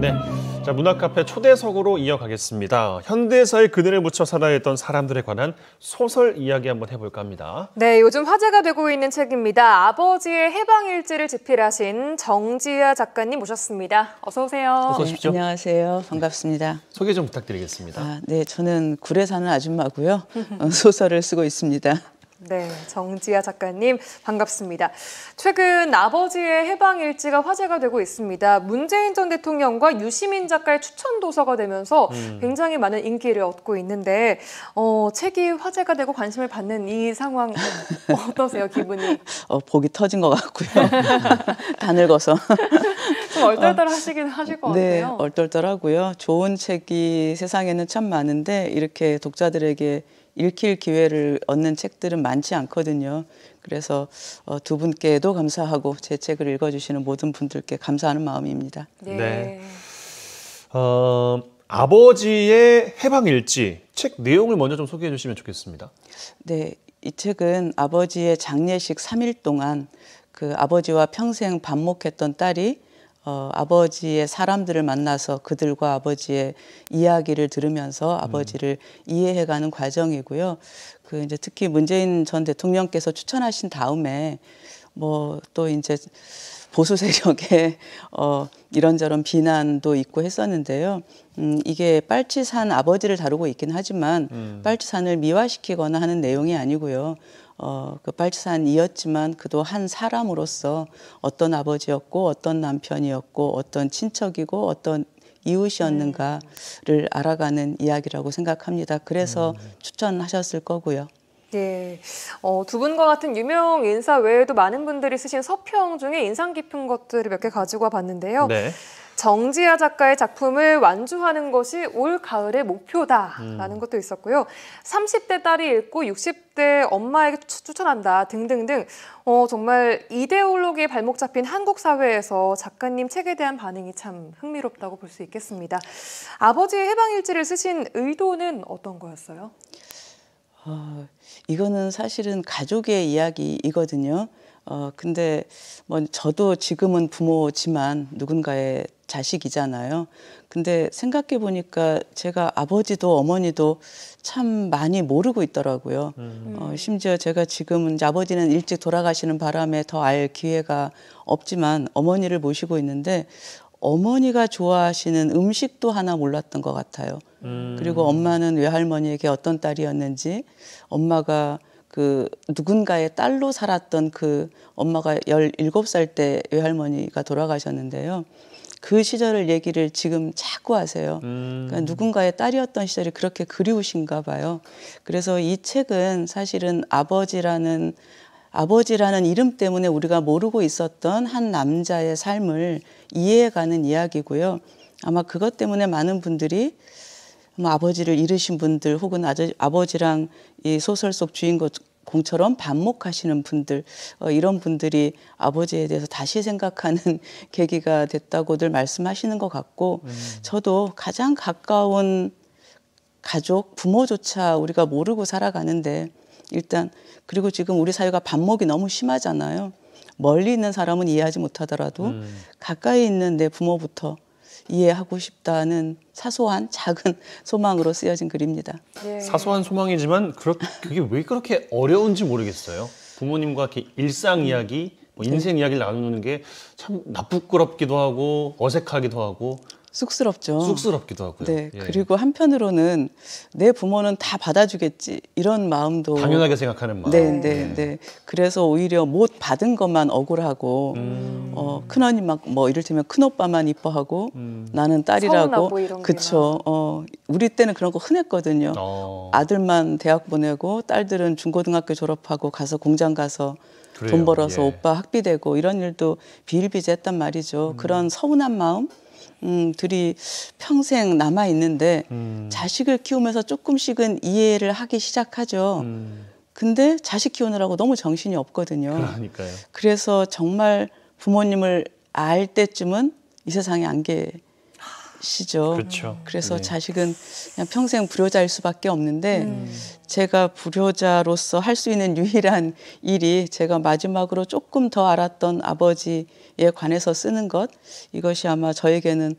네. 자, 문화카페 초대석으로 이어가겠습니다. 현대사의 그늘에 묻혀 살아있던 사람들에 관한 소설 이야기 한번 해볼까 합니다. 네, 요즘 화제가 되고 있는 책입니다. 아버지의 해방일지를 집필하신 정지아 작가님 모셨습니다. 어서 오세요. 어서 오십시오. 네, 안녕하세요. 반갑습니다. 소개 좀 부탁드리겠습니다. 아, 네, 저는 구례사는 아줌마고요. 어, 소설을 쓰고 있습니다. 네, 정지아 작가님 반갑습니다. 최근 아버지의 해방 일지가 화제가 되고 있습니다. 문재인 전 대통령과 유시민 작가의 추천 도서가 되면서 음. 굉장히 많은 인기를 얻고 있는데 어, 책이 화제가 되고 관심을 받는 이 상황 어떠세요, 기분이? 어, 복이 터진 것 같고요. 다 늙어서. 좀 얼떨떨하시긴 어, 하실 것 네, 같아요. 네, 얼떨떨하고요. 좋은 책이 세상에는 참 많은데 이렇게 독자들에게 읽힐 기회를 얻는 책들은 많지 않거든요. 그래서 어, 두 분께도 감사하고 제 책을 읽어주시는 모든 분들께 감사하는 마음입니다. 네. 네. 어, 아버지의 해방일지 책 내용을 먼저 좀 소개해 주시면 좋겠습니다. 네, 이 책은 아버지의 장례식 3일 동안 그 아버지와 평생 반목했던 딸이 어, 아버지의 사람들을 만나서 그들과 아버지의 이야기를 들으면서 음. 아버지를 음. 이해해가는 과정이고요. 그 이제 특히 문재인 전 대통령께서 추천하신 다음에 뭐 또 이제 보수 세력의 어, 이런저런 비난도 있고 했었는데요. 음, 이게 빨치산 아버지를 다루고 있긴 하지만 음. 빨치산을 미화시키거나 하는 내용이 아니고요. 어, 그 빨치산이었지만 그도 한 사람으로서 어떤 아버지였고 어떤 남편이었고 어떤 친척이고 어떤 이웃이었는가를 네. 알아가는 이야기라고 생각합니다. 그래서 음. 추천하셨을 거고요. 네, 어, 두 분과 같은 유명 인사 외에도 많은 분들이 쓰신 서평 중에 인상 깊은 것들을 몇 개 가지고 와 봤는데요. 네. 정지아 작가의 작품을 완주하는 것이 올 가을의 목표다라는 음. 것도 있었고요. 30대 딸이 읽고 60대 엄마에게 추천한다 등등등 어, 정말 이데올로기에 발목 잡힌 한국 사회에서 작가님 책에 대한 반응이 참 흥미롭다고 볼 수 있겠습니다. 아버지의 해방일지를 쓰신 의도는 어떤 거였어요? 어, 이거는 사실은 가족의 이야기이거든요. 어, 근데 뭐 저도 지금은 부모지만 누군가의 자식이잖아요. 근데 생각해 보니까 제가 아버지도 어머니도 참 많이 모르고 있더라고요. 음. 어, 심지어 제가 지금은 아버지는 일찍 돌아가시는 바람에 더 알 기회가 없지만 어머니를 모시고 있는데 어머니가 좋아하시는 음식도 하나 몰랐던 것 같아요. 음. 그리고 엄마는 외할머니에게 어떤 딸이었는지 엄마가 그 누군가의 딸로 살았던 그 엄마가 열일곱 살 때 외할머니가 돌아가셨는데요. 그 시절을 얘기를 지금 자꾸 하세요. 음. 그러니까 누군가의 딸이었던 시절이 그렇게 그리우신가 봐요. 그래서 이 책은 사실은 아버지라는 아버지라는 이름 때문에 우리가 모르고 있었던 한 남자의 삶을 이해해가는 이야기고요. 아마 그것 때문에 많은 분들이 뭐 아버지를 잃으신 분들 혹은 아저, 아버지랑 이 소설 속 주인공 처럼 반목하시는 분들 어, 이런 분들이 아버지에 대해서 다시 생각하는 계기가 됐다고들 말씀하시는 것 같고 음. 저도 가장 가까운 가족 부모조차 우리가 모르고 살아가는데 일단 그리고 지금 우리 사회가 반목이 너무 심하잖아요 멀리 있는 사람은 이해하지 못하더라도 음. 가까이 있는 내 부모부터 이해하고 싶다는 사소한 작은 소망으로 쓰여진 글입니다. 네. 사소한 소망이지만 그렇, 그게 왜 그렇게 어려운지 모르겠어요. 부모님과 이렇게 일상 이야기, 뭐 인생 이야기를 나누는 게 참 나쁘끄럽기도 하고 어색하기도 하고 쑥스럽죠. 쑥스럽기도 하고요. 네. 예. 그리고 한편으로는 내 부모는 다 받아주겠지 이런 마음도 당연하게 생각하는 마음. 네, 네, 네. 네. 그래서 오히려 못 받은 것만 억울하고 음. 어, 큰 언니 막 뭐 이를테면 큰 오빠만 이뻐하고 음. 나는 딸이라고 그쵸. 어, 우리 때는 그런 거 흔했거든요. 어. 아들만 대학 보내고 딸들은 중고등학교 졸업하고 가서 공장 가서 그래요. 돈 벌어서 예. 오빠 학비 대고 이런 일도 비일비재했단 말이죠. 음. 그런 서운한 마음. 음, 둘이 평생 남아 있는데 음. 자식을 키우면서 조금씩은 이해를 하기 시작하죠. 음. 근데 자식 키우느라고 너무 정신이 없거든요. 그러니까요. 그래서 정말 부모님을 알 때쯤은 이 세상에 안계 시죠. 그렇죠. 그래서 네. 자식은 그냥 평생 불효자일 수밖에 없는데 음. 제가 불효자로서 할 수 있는 유일한 일이 제가 마지막으로 조금 더 알았던 아버지에 관해서 쓰는 것 이것이 아마 저에게는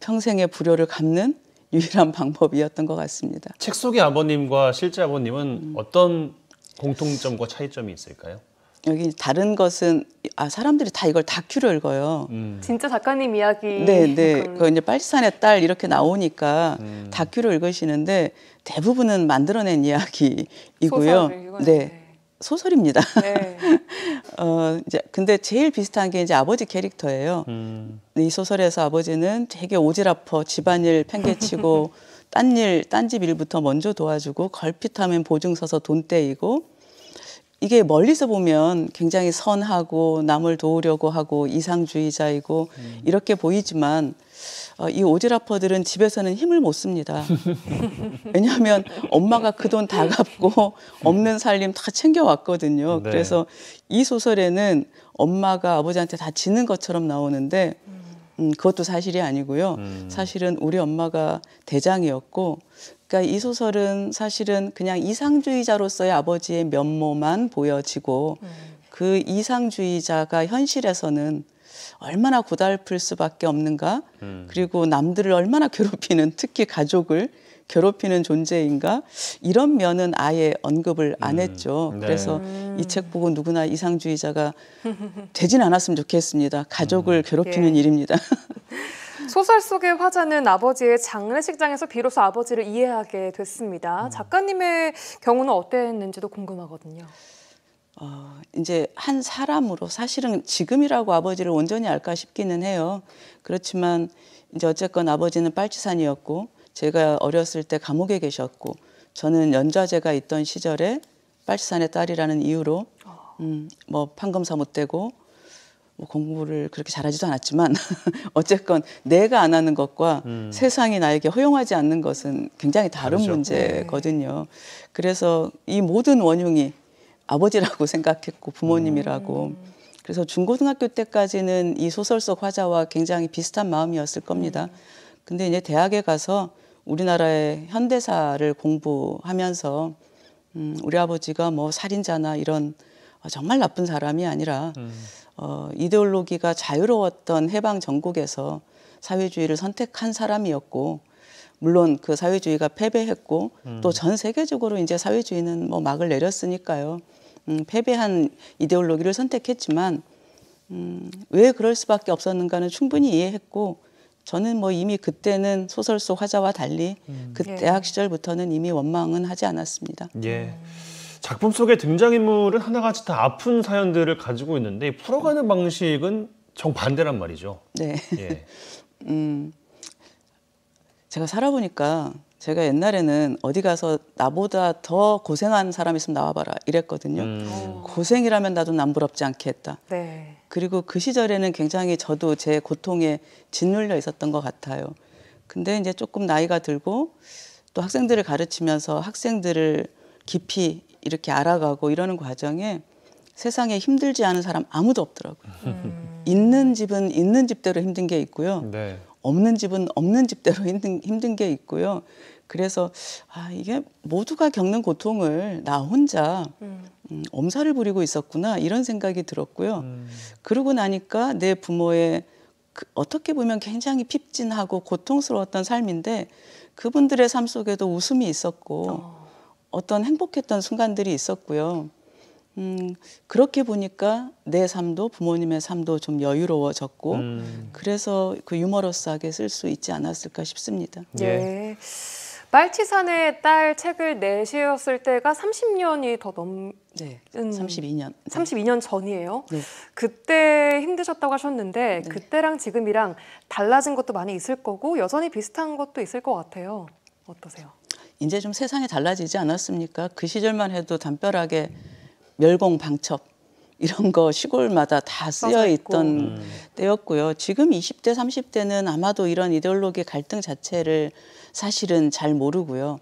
평생의 불효를 갚는 유일한 방법이었던 것 같습니다. 책 속의 아버님과 실제 아버님은 음. 어떤 공통점과 차이점이 있을까요? 여기 다른 것은 아 사람들이 다 이걸 다큐로 읽어요. 음. 진짜 작가님 이야기. 네, 네. 그 이제 빨치산의 딸 이렇게 나오니까 음. 다큐로 읽으시는데 대부분은 만들어낸 이야기이고요. 네. 네. 소설입니다. 네. 어, 이제 근데 제일 비슷한 게 이제 아버지 캐릭터예요. 음. 이 소설에서 아버지는 되게 오지랖퍼 집안일 팽개치고 딴 일, 딴 집 일부터 먼저 도와주고 걸핏하면 보증 서서 돈 떼이고 이게 멀리서 보면 굉장히 선하고 남을 도우려고 하고 이상주의자이고 음. 이렇게 보이지만 어, 이 오지라퍼들은 집에서는 힘을 못 씁니다. 왜냐하면 엄마가 그 돈 다 갚고 없는 살림 다 챙겨왔거든요. 네. 그래서 이 소설에는 엄마가 아버지한테 다 지는 것처럼 나오는데 음, 그것도 사실이 아니고요. 음. 사실은 우리 엄마가 대장이었고 그러니까 이 소설은 사실은 그냥 이상주의자로서의 아버지의 면모만 보여지고 음. 그 이상주의자가 현실에서는 얼마나 고달플 수밖에 없는가 음. 그리고 남들을 얼마나 괴롭히는 특히 가족을 괴롭히는 존재인가 이런 면은 아예 언급을 안 음. 했죠. 음. 네. 그래서 음. 이책 보고 누구나 이상주의자가 되진 않았으면 좋겠습니다. 가족을 음. 괴롭히는 예. 일입니다. 소설 속의 화자는 아버지의 장례식장에서 비로소 아버지를 이해하게 됐습니다. 음. 작가님의 경우는 어땠는지도 궁금하거든요. 어, 이제 한 사람으로 사실은 지금이라고 아버지를 온전히 알까 싶기는 해요. 그렇지만 이제 어쨌건 아버지는 빨치산이었고 제가 어렸을 때 감옥에 계셨고 저는 연좌제가 있던 시절에 빨치산의 딸이라는 이유로 아. 음, 뭐 판검 사못되고 뭐 공부를 그렇게 잘하지도 않았지만 어쨌건 내가 안 하는 것과 음. 세상이 나에게 허용하지 않는 것은 굉장히 다른 다르죠. 문제거든요. 네. 그래서 이 모든 원흉이 아버지라고 생각했고 부모님이라고 음. 그래서 중고등학교 때까지는 이 소설 속 화자와 굉장히 비슷한 마음이었을 겁니다. 음. 근데 이제 대학에 가서 우리나라의 현대사를 공부하면서 음, 우리 아버지가 뭐 살인자나 이런 어, 정말 나쁜 사람이 아니라 음. 어, 이데올로기가 자유로웠던 해방 전국에서 사회주의를 선택한 사람이었고 물론 그 사회주의가 패배했고 음. 또전 세계적으로 이제 사회주의는 뭐 막을 내렸으니까요. 음, 패배한 이데올로기를 선택했지만 음, 왜 그럴 수밖에 없었는가는 충분히 이해했고 저는 뭐 이미 그때는 소설 속 화자와 달리 음. 그 예. 대학 시절부터는 이미 원망은 하지 않았습니다. 예. 음. 작품 속의 등장인물은 하나같이 다 아픈 사연들을 가지고 있는데 풀어가는 방식은 정반대란 말이죠. 네. 예. 음, 제가 살아보니까 제가 옛날에는 어디 가서 나보다 더 고생한 사람 있으면 나와봐라 이랬거든요. 음. 어. 고생이라면 나도 남부럽지 않겠다. 네. 그리고 그 시절에는 굉장히 저도 제 고통에 짓눌려 있었던 것 같아요. 근데 이제 조금 나이가 들고 또 학생들을 가르치면서 학생들을 깊이 이렇게 알아가고 이러는 과정에 세상에 힘들지 않은 사람 아무도 없더라고요. 음. 있는 집은 있는 집대로 힘든 게 있고요. 네. 없는 집은 없는 집대로 힘든, 힘든 게 있고요. 그래서 아, 이게 모두가 겪는 고통을 나 혼자 음. 음 엄살을 부리고 있었구나 이런 생각이 들었고요. 음. 그러고 나니까 내 부모의 그, 어떻게 보면 굉장히 핍진하고 고통스러웠던 삶인데 그분들의 삶 속에도 웃음이 있었고 어. 어떤 행복했던 순간들이 있었고요. 음, 그렇게 보니까 내 삶도 부모님의 삶도 좀 여유로워졌고 음. 그래서 그 유머러스하게 쓸 수 있지 않았을까 싶습니다. 예. 예. 말치산의 딸 책을 내셨을 때가 30년이 더 넘은 네, 32년. 음, 32년 전이에요. 네. 그때 힘드셨다고 하셨는데 네. 그때랑 지금이랑 달라진 것도 많이 있을 거고 여전히 비슷한 것도 있을 것 같아요. 어떠세요? 이제 좀 세상이 달라지지 않았습니까? 그 시절만 해도 담벼락에 멸공 방첩 이런 거 시골마다 다 쓰여 있던 때였고요. 지금 20대 30대는 아마도 이런 이데올로기 갈등 자체를 사실은 잘 모르고요.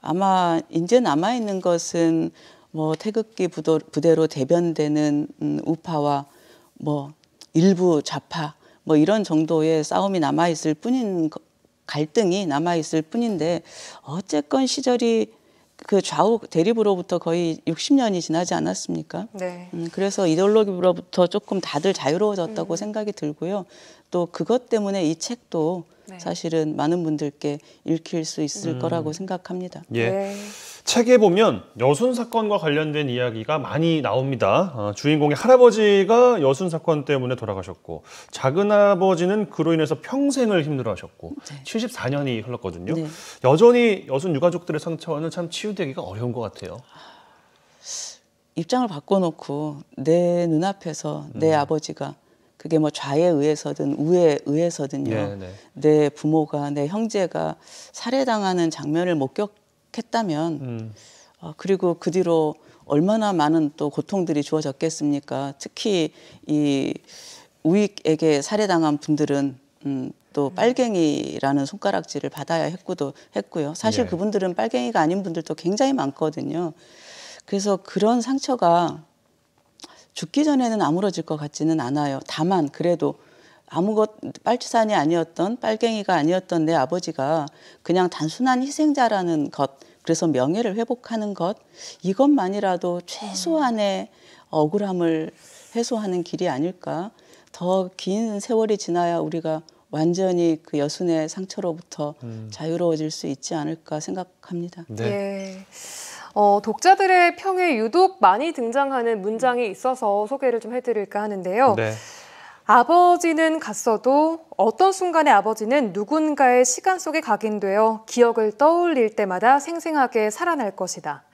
아마 이제 남아 있는 것은 뭐 태극기 부도, 부대로 대변되는 음, 우파와 뭐 일부 좌파 뭐 이런 정도의 싸움이 남아 있을 뿐인 갈등이 남아 있을 뿐인데 어쨌건 시절이 그 좌우 대립으로부터 거의 60년이 지나지 않았습니까? 네. 음, 그래서 이데올로기로부터 조금 다들 자유로워졌다고 음. 생각이 들고요. 또 그것 때문에 이 책도 네. 사실은 많은 분들께 읽힐 수 있을 음. 거라고 생각합니다. 예. 네. 책에 보면 여순 사건과 관련된 이야기가 많이 나옵니다. 어, 주인공의 할아버지가 여순 사건 때문에 돌아가셨고 작은 아버지는 그로 인해서 평생을 힘들어하셨고 네. 74년이 흘렀거든요. 네. 여전히 여순 유가족들의 상처는 참 치유되기가 어려운 것 같아요. 입장을 바꿔놓고 내 눈앞에서 내 음. 아버지가 그게 뭐 좌에 의해서든 우에 의해서든요. 네네. 네. 내 부모가 내 형제가 살해당하는 장면을 목격 했다면 음. 어, 그리고 그 뒤로 얼마나 많은 또 고통들이 주어졌겠습니까? 특히 이 우익에게 살해당한 분들은 음, 또 음. 빨갱이라는 손가락질을 받아야 했고도 했고요. 사실 예. 그분들은 빨갱이가 아닌 분들도 굉장히 많거든요. 그래서 그런 상처가 죽기 전에는 아물어질 것 같지는 않아요. 다만 그래도 아무것 빨치산이 아니었던 빨갱이가 아니었던 내 아버지가 그냥 단순한 희생자라는 것 그래서 명예를 회복하는 것 이것만이라도 최소한의 억울함을 해소하는 길이 아닐까 더 긴 세월이 지나야 우리가 완전히 그 여순의 상처로부터 음. 자유로워질 수 있지 않을까 생각합니다. 네. 예. 어, 독자들의 평에 유독 많이 등장하는 문장이 있어서 소개를 좀 해드릴까 하는데요. 네. 아버지는 갔어도 어떤 순간에 아버지는 누군가의 시간 속에 각인되어 기억을 떠올릴 때마다 생생하게 살아날 것이다.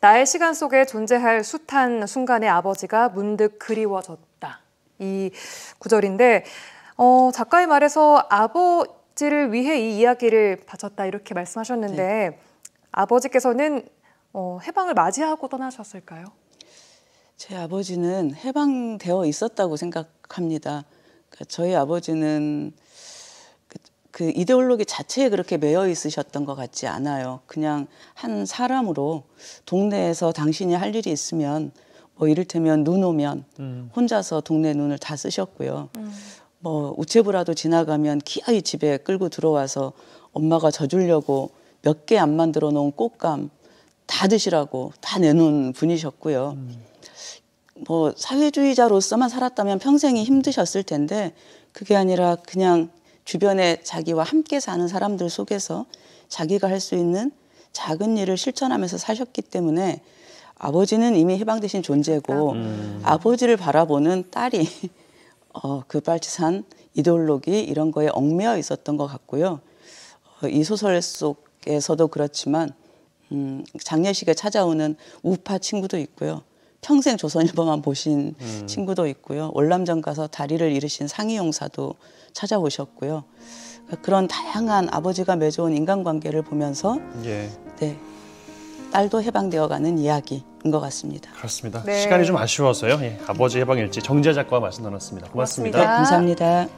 나의 시간 속에 존재할 숱한 순간에 아버지가 문득 그리워졌다. 이 구절인데, 어, 작가의 말에서 아버지를 위해 이 이야기를 바쳤다. 이렇게 말씀하셨는데, 네. 아버지께서는 어, 해방을 맞이하고 떠나셨을까요? 제 아버지는 해방되어 있었다고 생각 합니다 그러니까 저희 아버지는 그, 그 이데올로기 자체에 그렇게 매여 있으셨던 것 같지 않아요. 그냥 한 사람으로 동네에서 당신이 할 일이 있으면 뭐 이를테면 눈 오면 음. 혼자서 동네 눈을 다 쓰셨고요. 음. 뭐 우체부라도 지나가면 기아이 집에 끌고 들어와서 엄마가 져주려고 몇 개 안 만들어 놓은 꽃감 다 드시라고 다 내놓은 분이셨고요. 음. 뭐 사회주의자로서만 살았다면 평생이 힘드셨을 텐데 그게 아니라 그냥 주변에 자기와 함께 사는 사람들 속에서 자기가 할 수 있는 작은 일을 실천하면서 사셨기 때문에 아버지는 이미 해방되신 존재고 아, 음. 아버지를 바라보는 딸이 어, 그빨치산이돌록이 이런 거에 얽매어 있었던 것 같고요. 어, 이 소설 속에서도 그렇지만 음, 장례식에 찾아오는 우파 친구도 있고요. 평생 조선일보만 보신 음. 친구도 있고요. 월남전 가서 다리를 잃으신 상이용사도 찾아오셨고요. 그러니까 그런 다양한 아버지가 맺어온 인간관계를 보면서 예. 네, 딸도 해방되어가는 이야기인 것 같습니다. 그렇습니다. 네. 시간이 좀 아쉬워서요. 예, 아버지 해방일지 정재작가와 말씀 나눴습니다. 고맙습니다. 고맙습니다. 네, 감사합니다.